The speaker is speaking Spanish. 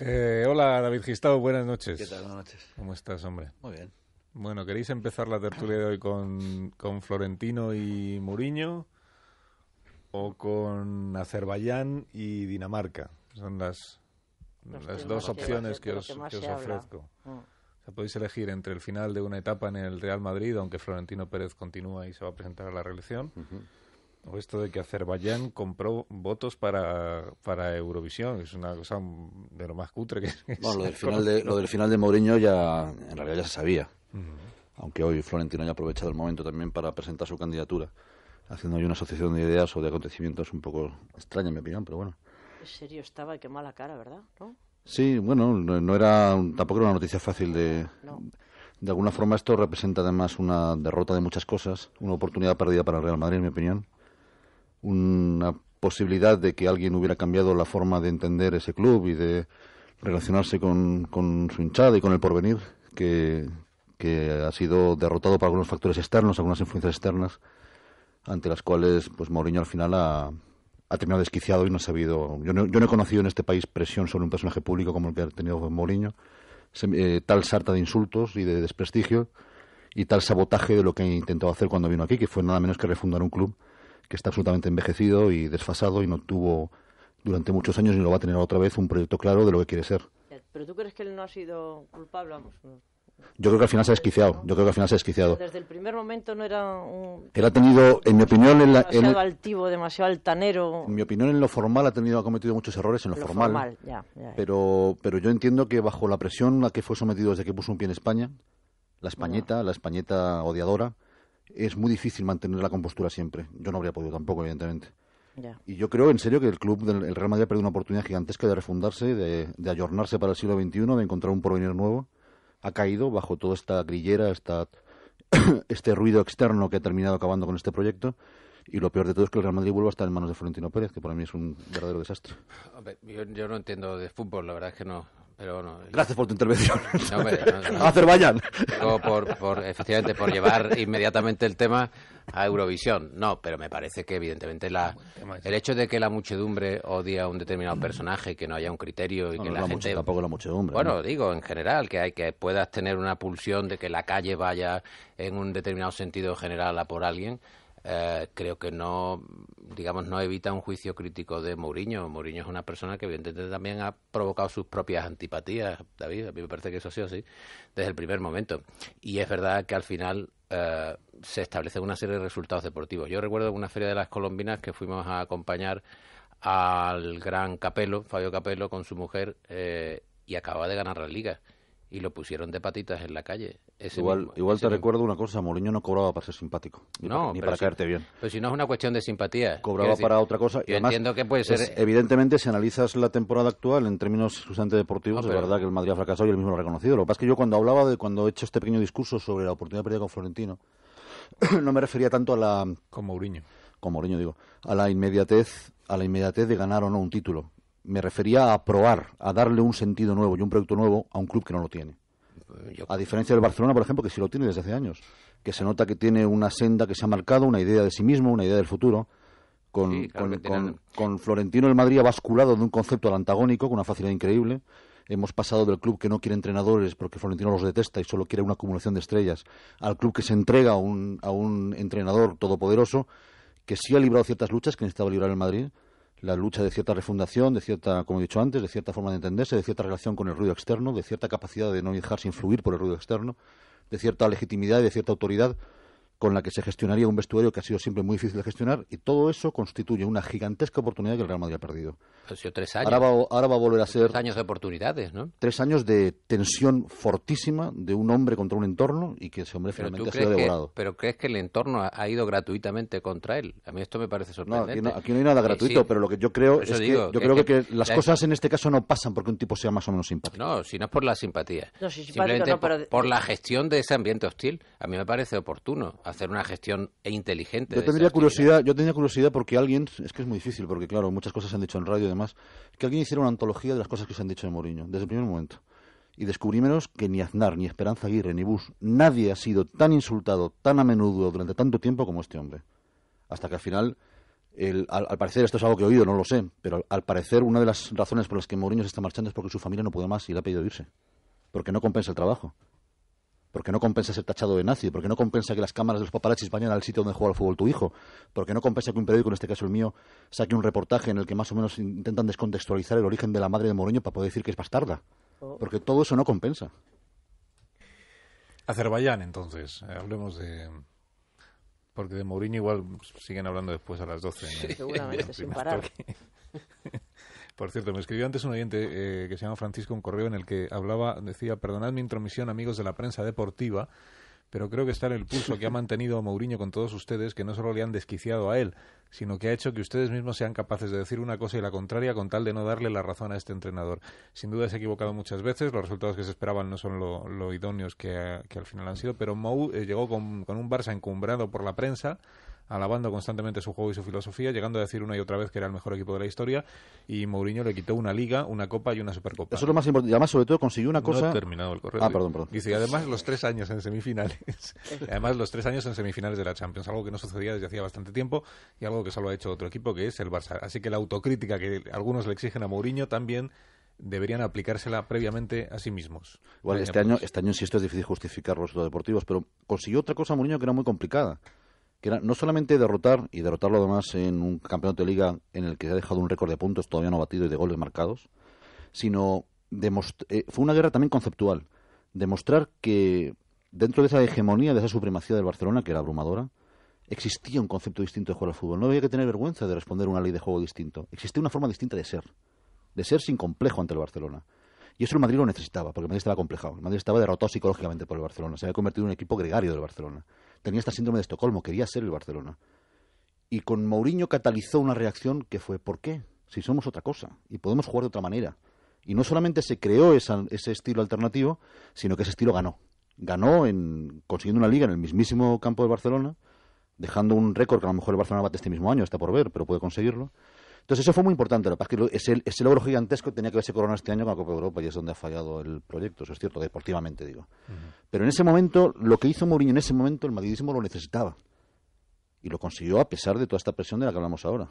Eh, hola, David Gistado, buenas noches. ¿Qué tal? Buenas noches. ¿Cómo estás, hombre? Muy bien. Bueno, ¿queréis empezar la tertulia de hoy con, con Florentino y muriño o con Azerbaiyán y Dinamarca? Son las, las, dos opciones que, os, os, ofrezco. Mm. podéis elegir entre el final de una etapa en el Real Madrid, aunque Florentino Pérez continúa y se va a presentar a la reelección. O esto de que Azerbaiyán compró votos para, Eurovisión, es una cosa de lo más cutre que Bueno, lo del, final de, lo del final de Mourinho ya, en realidad ya se sabía. Aunque hoy Florentino haya aprovechado el momento también para presentar su candidatura, haciendo hoy una asociación de ideas o de acontecimientos un poco extraña, en mi opinión, pero bueno. En serio estaba, qué mala cara, ¿verdad? Sí, bueno, no, era tampoco era una noticia fácil de. De alguna forma esto representa además una derrota de muchas cosas, una oportunidad perdida para el Real Madrid, en mi opinión una posibilidad de que alguien hubiera cambiado la forma de entender ese club y de relacionarse con, su hinchada y con el porvenir, que, ha sido derrotado por algunos factores externos, algunas influencias externas, ante las cuales pues Mourinho al final ha, ha terminado desquiciado y no ha sabido. Yo no, he conocido en este país presión sobre un personaje público como el que ha tenido Mourinho, eh, tal sarta de insultos y de desprestigio y tal sabotaje de lo que intentó hacer cuando vino aquí, que fue nada menos que refundar un club que está absolutamente envejecido y desfasado y no tuvo durante muchos años ni lo va a tener otra vez un proyecto claro de lo que quiere ser. Pero tú crees que él no ha sido culpable, vamos. Yo creo que al final se ha desquiciado. Yo creo que al final se ha desquiciado. Desde el primer momento no era un. Él ha tenido, en mi opinión, en demasiado altivo, demasiado altanero. En mi opinión, en lo formal ha tenido, ha cometido muchos errores en lo, formal. Pero, pero yo entiendo que bajo la presión a que fue sometido desde que puso un pie en España, la españeta, la españeta odiadora, es muy difícil mantener la compostura siempre. Yo no habría podido tampoco, evidentemente. Y yo creo, en serio, que el club del Real Madrid ha perdido una oportunidad gigantesca de refundarse, de, de ayornarse para el siglo XXI, de encontrar un porvenir nuevo. Ha caído bajo toda esta grillera, este ruido externo que ha terminado acabando con este proyecto. Y lo peor de todo es que el Real Madrid vuelva a estar en manos de Florentino Pérez, que para mí es un verdadero desastre. yo no entiendo de fútbol, la verdad es que no, Gracias por tu intervención. No, Azerbaiyán. Por, por, efectivamente, por llevar inmediatamente el tema a Eurovisión. No, pero me parece que evidentemente la, el hecho de que la muchedumbre odie a un determinado personaje, que no haya un criterio y que la, la gente... tampoco la muchedumbre. Bueno, digo, en general, que, hay, que puedas tener una pulsión de que la calle vaya en un determinado sentido general a por alguien eh, creo que no, digamos, no evita un juicio crítico de Mourinho. Mourinho es una persona que evidentemente también ha provocado sus propias antipatías, David, a mí me parece que eso ha sido así, desde el primer momento. Y es verdad que al final eh, se establecen una serie de resultados deportivos. Yo recuerdo una feria de las Colombinas que fuimos a acompañar al gran Capelo Fabio Capello, con su mujer, eh, y acaba de ganar la liga y lo pusieron de patitas en la calle. igual igual te recuerdo una cosa, Mourinho no cobraba para ser simpático, ni no, para, caerte bien. Pero si no es una cuestión de simpatía. Cobraba para otra cosa. Y entiendo que puede ser... evidentemente, si analizas la temporada actual en términos justamente deportivos, es verdad que el Madrid ha fracasado y él mismo lo ha reconocido. Lo que pasa es que yo cuando hablaba de cuando he hecho este pequeño discurso sobre la oportunidad perdida con Florentino, no me refería tanto a la... Con Mourinho. Con Mourinho, digo. A la inmediatez, a la inmediatez de ganar o no un título me refería a probar, a darle un sentido nuevo y un proyecto nuevo a un club que no lo tiene. A diferencia del Barcelona, por ejemplo, que sí lo tiene desde hace años, que se nota que tiene una senda que se ha marcado, una idea de sí mismo, una idea del futuro. Con, Florentino el Madrid ha basculado de un concepto al antagónico con una facilidad increíble. Hemos pasado del club que no quiere entrenadores porque Florentino los detesta y solo quiere una acumulación de estrellas, al club que se entrega a un, a un entrenador todopoderoso que sí ha librado ciertas luchas que necesitaba librar el Madrid, la lucha de cierta refundación, de cierta, como he dicho antes, de cierta forma de entenderse, de cierta relación con el ruido externo, de cierta capacidad de no dejarse influir por el ruido externo, de cierta legitimidad y de cierta autoridad con la que se gestionaría un vestuario que ha sido siempre muy difícil de gestionar y todo eso constituye una gigantesca oportunidad que el Real Madrid ha perdido. tres años. Ahora va, a volver a ser... Tres años de oportunidades, ¿no? Tres años de tensión fortísima de un hombre contra un entorno y que ese hombre finalmente ha sido devorado. pero crees que el entorno ha, ido gratuitamente contra él. A mí esto me parece sorprendente. aquí, no, hay nada gratuito, pero lo que yo creo que, yo creo que, las cosas en este caso no pasan porque un tipo sea más o menos simpático. No, si no es por la simpatía. simplemente por la gestión de ese ambiente hostil. A mí me parece oportuno hacer una gestión inteligente. Yo tendría curiosidad, yo tenía curiosidad porque alguien, es que es muy difícil, porque claro, muchas cosas se han dicho en radio y demás, que alguien hiciera una antología de las cosas que se han dicho de Mourinho, desde el primer momento. Y descubrímenos que ni Aznar, ni Esperanza Aguirre, ni Bush, nadie ha sido tan insultado tan a menudo durante tanto tiempo como este hombre. Hasta que al final, al, parecer, esto es algo que he oído, no lo sé, pero al, al parecer una de las razones por las que Mourinho se está marchando es porque su familia no puede más y le ha pedido irse. Porque no compensa el trabajo. Porque no compensa ser tachado de nazi? Porque no compensa que las cámaras de los paparazzis vayan al sitio donde juega al fútbol tu hijo? Porque no compensa que un periódico, en este caso el mío, saque un reportaje en el que más o menos intentan descontextualizar el origen de la madre de Mourinho para poder decir que es bastarda? Oh. Porque todo eso no compensa. Azerbaiyán, entonces. Hablemos de, porque de Mourinho igual siguen hablando después a las 12. Seguramente, sin parar. Por cierto, me escribió antes un oyente eh, que se llama Francisco un correo en el que hablaba, decía, perdonad mi intromisión, amigos de la prensa deportiva, pero creo que está en el pulso que ha mantenido Mourinho con todos ustedes, que no solo le han desquiciado a él, sino que ha hecho que ustedes mismos sean capaces de decir una cosa y la contraria con tal de no darle la razón a este entrenador. Sin duda se ha equivocado muchas veces, los resultados que se esperaban no son lo, idóneos que, que, al final han sido, pero Mou eh, llegó con, con un Barça encumbrado por la prensa alabando constantemente su juego y su filosofía, llegando a decir una y otra vez que era el mejor equipo de la historia, y Mourinho le quitó una liga, una copa y una supercopa. Eso es lo más importante. Y además, sobre todo, consiguió una cosa... No ha terminado el correo. Ah, perdón, perdón. Dice, y además los tres años en semifinales. además los tres años en semifinales de la Champions, algo que no sucedía desde hacía bastante tiempo y algo que solo ha hecho otro equipo, que es el Barça. Así que la autocrítica que algunos le exigen a Mourinho también deberían aplicársela previamente a sí mismos. Este, pues. este año, este año, insisto, es difícil justificar los resultados deportivos, pero consiguió otra cosa Mourinho que era muy complicada que era no solamente derrotar y derrotarlo además en un campeonato de liga en el que ha dejado un récord de puntos todavía no batido y de goles marcados, sino eh, fue una guerra también conceptual, demostrar que dentro de esa hegemonía, de esa supremacía del Barcelona, que era abrumadora, existía un concepto distinto de jugar al fútbol. No había que tener vergüenza de responder a una ley de juego distinto. Existía una forma distinta de ser, de ser sin complejo ante el Barcelona. Y eso el Madrid lo necesitaba, porque el Madrid estaba complejado. El Madrid estaba derrotado psicológicamente por el Barcelona. Se había convertido en un equipo gregario del Barcelona tenía esta síndrome de Estocolmo, quería ser el Barcelona. Y con Mourinho catalizó una reacción que fue, ¿por qué? Si somos otra cosa y podemos jugar de otra manera. Y no solamente se creó ese estilo alternativo, sino que ese estilo ganó. Ganó en, consiguiendo una liga en el mismísimo campo de Barcelona, dejando un récord que a lo mejor el Barcelona bate este mismo año, está por ver, pero puede conseguirlo. Entonces eso fue muy importante. Lo que es ese, logro gigantesco tenía que haberse coronado este año con la Copa de Europa y es donde ha fallado el proyecto, eso es cierto, deportivamente digo. Pero en ese momento, lo que hizo Mourinho en ese momento, el madridismo lo necesitaba. Y lo consiguió a pesar de toda esta presión de la que hablamos ahora.